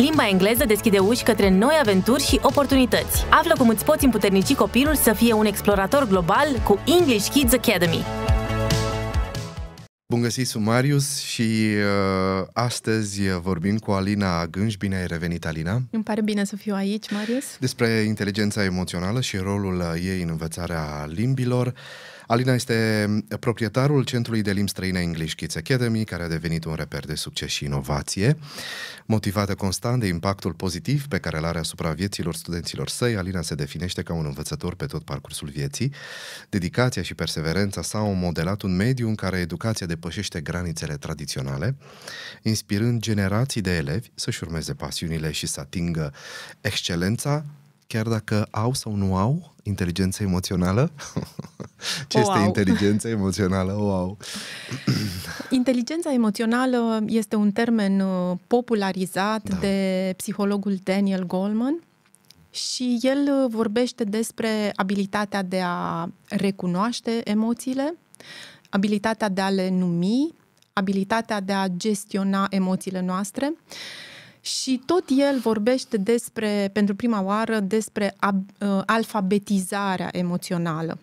Limba engleză deschide uși către noi aventuri și oportunități. Află cum îți poți împuternici copilul să fie un explorator global cu English Kids Academy. Bun găsit, sunt Marius și uh, astăzi uh, vorbim cu Alina Gânj. Bine ai revenit, Alina! Îmi pare bine să fiu aici, Marius. Despre inteligența emoțională și rolul uh, ei în învățarea limbilor. Uh, Alina este mm, proprietarul Centrului de Limbi Străine English Kids Academy, care a devenit un reper de succes și inovație. Motivată constant de impactul pozitiv pe care îl are asupra vieților studenților săi, Alina se definește ca un învățător pe tot parcursul vieții. Dedicația și perseverența sa au modelat un mediu în care educația depășește granițele tradiționale, inspirând generații de elevi să-și urmeze pasiunile și să atingă excelența, chiar dacă au sau nu au inteligență emoțională. Ce wow. este inteligența emoțională? Wow! Inteligența emoțională este un termen uh, popularizat da. de psihologul Daniel Goleman și el uh, vorbește despre abilitatea de a recunoaște emoțiile, abilitatea de a le numi, abilitatea de a gestiona emoțiile noastre. Și tot el vorbește despre, pentru prima oară, despre ab, uh, alfabetizarea emoțională.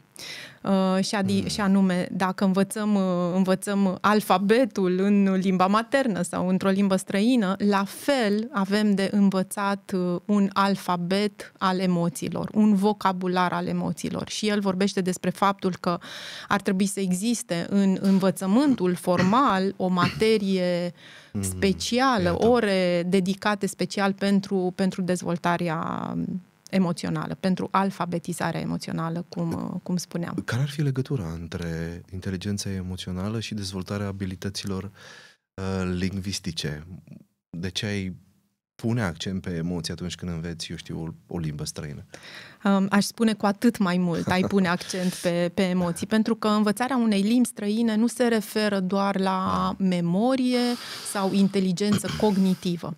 Uh, și, adi- mm. și anume dacă învățăm, uh, învățăm alfabetul în limba maternă sau într-o limbă străină, la fel avem de învățat uh, un alfabet al emoțiilor, un vocabular al emoțiilor. Și el vorbește despre faptul că ar trebui să existe în învățământul formal o materie mm-hmm. specială, ore dedicate special pentru, pentru dezvoltarea emoțională, pentru alfabetizarea emoțională, cum, cum spuneam. Care ar fi legătura între inteligența emoțională și dezvoltarea abilităților uh, lingvistice? De ce ai pune accent pe emoții atunci când înveți, eu știu, o, o limbă străină? Um, aș spune cu atât mai mult ai pune accent pe, pe emoții, pentru că învățarea unei limbi străine nu se referă doar la ah. memorie sau inteligență cognitivă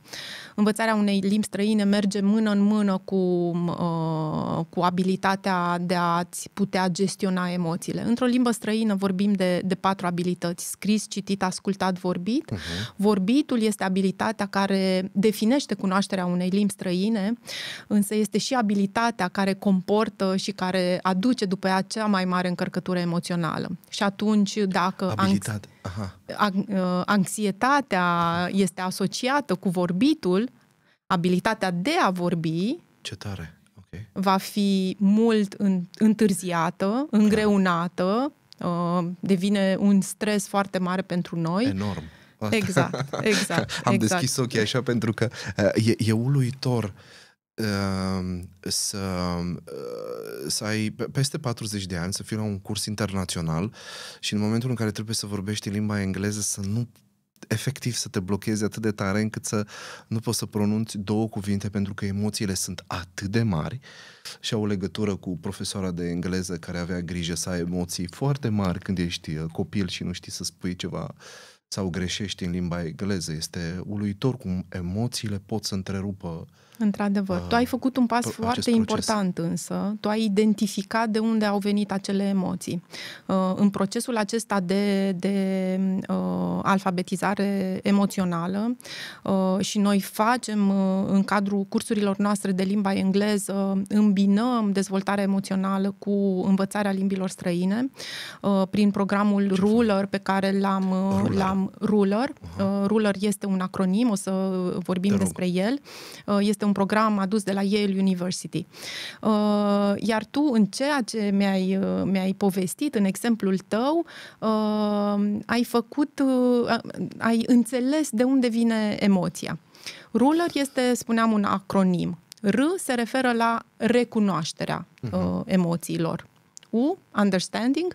învățarea unei limbi străine merge mână în mână cu, uh, cu abilitatea de a-ți putea gestiona emoțiile. Într-o limbă străină vorbim de, de patru abilități, scris, citit, ascultat, vorbit. Uh-huh. Vorbitul este abilitatea care definește cunoașterea unei limbi străine, însă este și abilitatea care comportă și care aduce după ea cea mai mare încărcătură emoțională. Și atunci, dacă... Abilitate. Uh, anxietatea este asociată cu vorbitul, abilitatea de a vorbi. Ce tare! Okay. Va fi mult întârziată, îngreunată, uh, devine un stres foarte mare pentru noi. Enorm! Exact, exact. Am exact. deschis ochii așa pentru că uh, e, e uluitor Ehm, să, ehm, să ai peste 40 de ani, să fii la un curs internațional și în momentul în care trebuie să vorbești limba engleză să nu efectiv să te blochezi atât de tare încât să nu poți să pronunți două cuvinte pentru că emoțiile sunt atât de mari și au legătură cu profesoara de engleză care avea grijă să ai emoții foarte mari când ești uh, copil și nu știi să spui ceva uh, sau greșești în limba engleză. Este uluitor cum emoțiile pot să întrerupă. Într-adevăr, uh, tu ai uh, făcut un pas foarte important însă, tu ai identificat de unde au venit acele emoții. Uh, în procesul acesta de, de uh, alfabetizare emoțională uh, și noi facem uh, în cadrul cursurilor noastre de limba engleză, îmbinăm dezvoltarea emoțională cu învățarea limbilor străine uh, prin programul Ce Ruler pe care l-am, uh, Ruler. l-am RULER. Uh-huh. RULER este un acronim, o să vorbim Te despre rog. el. Uh, este un program adus de la Yale University. Uh, iar tu, în ceea ce mi-ai, uh, mi-ai povestit, în exemplul tău, ai făcut, ai înțeles de unde vine emoția. RULER este, spuneam, un acronim. R se referă la recunoașterea uh-huh. emoțiilor cu understanding,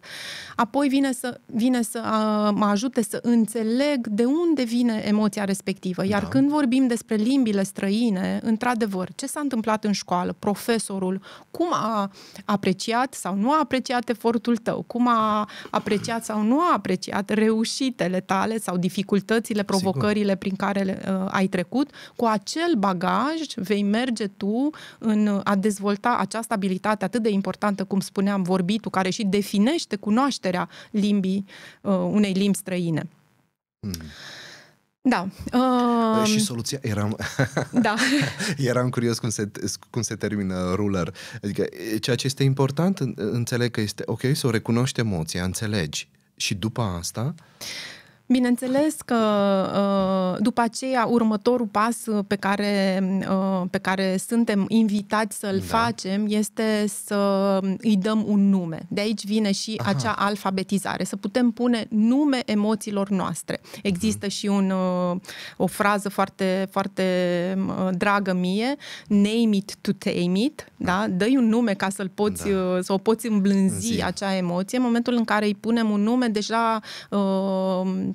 apoi vine să, vine să a, mă ajute să înțeleg de unde vine emoția respectivă. Iar da. când vorbim despre limbile străine, într-adevăr, ce s-a întâmplat în școală, profesorul, cum a apreciat sau nu a apreciat efortul tău, cum a apreciat sau nu a apreciat reușitele tale sau dificultățile, provocările Sigur. prin care uh, ai trecut, cu acel bagaj vei merge tu în a dezvolta această abilitate atât de importantă, cum spuneam, vorbim habitul care și definește cunoașterea limbii, uh, unei limbi străine. Hmm. Da. Uh... Și um, soluția, eram, da. eram curios cum se, cum se termină ruler. Adică ceea ce este important, înțeleg că este ok să o recunoști emoția, înțelegi. Și după asta... Bineînțeles că uh, după aceea următorul pas uh, pe care, uh, pe care suntem invitați să-l da. facem este să îi dăm un nume. De aici vine și Aha. acea alfabetizare, să putem pune nume emoțiilor noastre. Există uh-huh. și un, o frază foarte, foarte dragă mie, name it to tame it, da? da. dă un nume ca să-l poți, da. să o poți îmblânzi, Zi. acea emoție. În momentul în care îi punem un nume, deja uh,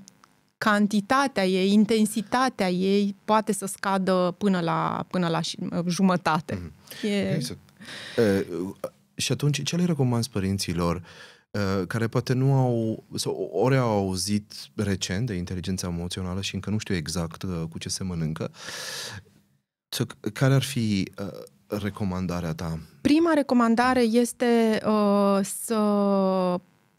cantitatea ei, intensitatea ei poate să scadă până la, până la uh, jumătate. Mm-hmm. E... Exact. E, eh, și atunci, ce le recomanzi părinților eh, care poate nu au, sau ori au auzit recent de inteligența emoțională și încă nu știu exact eh, cu ce se mănâncă, care ar fi recomandarea ta? Prima recomandare este uh, să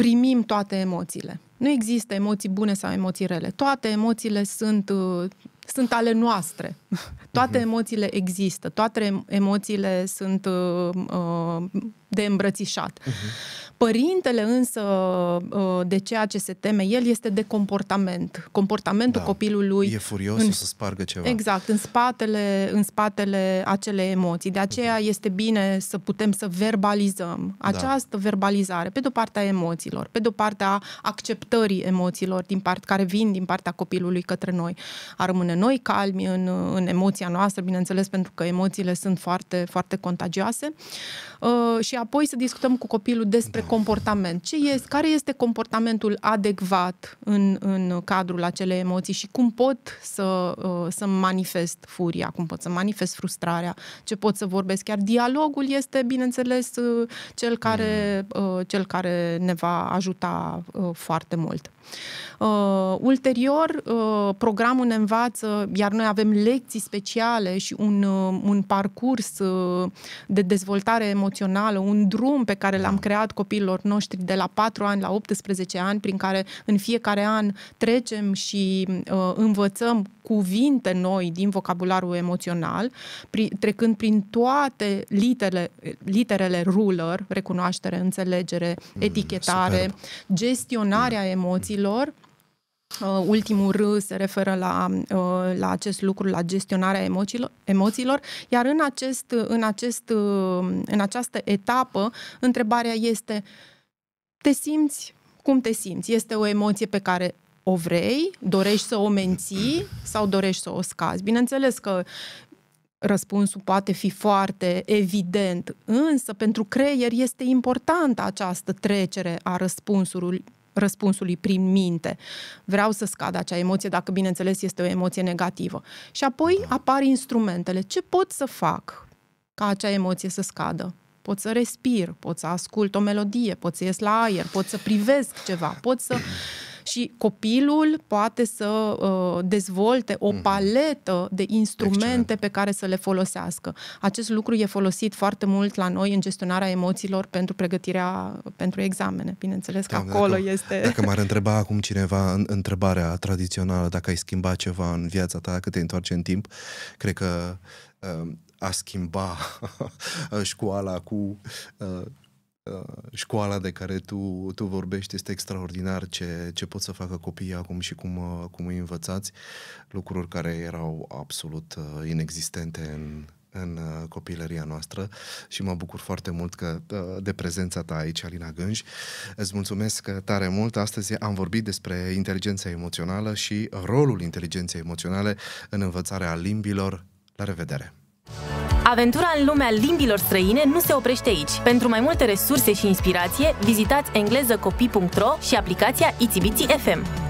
primim toate emoțiile. Nu există emoții bune sau emoții rele. Toate emoțiile sunt, uh, sunt ale noastre. Toate mhm. emoțiile există. Toate emoțiile sunt uh, uh, de îmbrățișat. Uh-huh. Părintele însă uh, de ceea ce se teme el este de comportament. Comportamentul da, copilului. E furios în, să spargă ceva. Exact, în spatele, în spatele acele emoții. De aceea mhm. este bine să putem să verbalizăm da. această da. verbalizare, pe de-o parte a emoțiilor, pe de-o parte a acceptării emoțiilor din part, care vin din partea copilului către noi. A rămâne noi calmi în, în emoția noastră, bineînțeles, pentru că emoțiile sunt foarte, foarte contagioase. Uh, și apoi să discutăm cu copilul despre da comportament. Ce este, care este comportamentul adecvat în, în cadrul acelei emoții și cum pot să, uh, să manifest furia, cum pot să manifest frustrarea, ce pot să vorbesc. Chiar dialogul este, bineînțeles, uh, cel care, mm. uh, cel care ne va ajuta foarte mult. Ulterior, programul ne învață, iar noi avem lecții speciale și un, un parcurs de dezvoltare emoțională, un drum pe care l-am mm. creat copiii copiilor noștri de la 4 ani la 18 ani, prin care în fiecare an trecem și uh, învățăm cuvinte noi din vocabularul emoțional, pri, trecând prin toate litele, literele ruler, recunoaștere, înțelegere, mm, etichetare, superb. gestionarea mm. emoțiilor, Uh, ultimul R se referă la, uh, la acest lucru, la gestionarea emoțiilor, emoțiilor. iar în, acest, în, acest, uh, în această etapă, întrebarea este, te simți? Cum te simți? Este o emoție pe care o vrei, dorești să o menții sau dorești să o scazi? Bineînțeles că răspunsul poate fi foarte evident, însă pentru creier este importantă această trecere a răspunsului răspunsului prin minte. Vreau să scad acea emoție, dacă bineînțeles este o emoție negativă. Și apoi da. apar instrumentele. Ce pot să fac ca acea emoție să scadă? pot să respir, pot să ascult o melodie, pot să ies la aer, pot să privesc ceva, pot să și copilul poate să uh, dezvolte o mhm. paletă de instrumente Excelent. pe care să le folosească. Acest lucru e folosit foarte mult la noi în gestionarea emoțiilor pentru pregătirea pentru examene. Bineînțeles că da, acolo dacă, este... Dacă m-ar întreba acum cineva în, întrebarea tradițională, dacă ai schimbat ceva în viața ta, dacă te întoarce în timp, cred că uh, a schimba școala cu uh, uh școala de care tu, tu vorbești este extraordinar ce, ce pot să facă copiii acum și cum, uh, cum îi învățați, lucruri care erau absolut uh, inexistente în, în uh, copilăria noastră și mă bucur foarte mult că, de prezența ta aici, Alina Gânj. Îți mulțumesc tare mult. Astăzi am vorbit despre inteligența emoțională și rolul inteligenței emoționale în învățarea limbilor. La revedere! Aventura în lumea limbilor străine nu se oprește aici. Pentru mai multe resurse și inspirație, vizitați englezacopii.ro și aplicația Itibiti FM.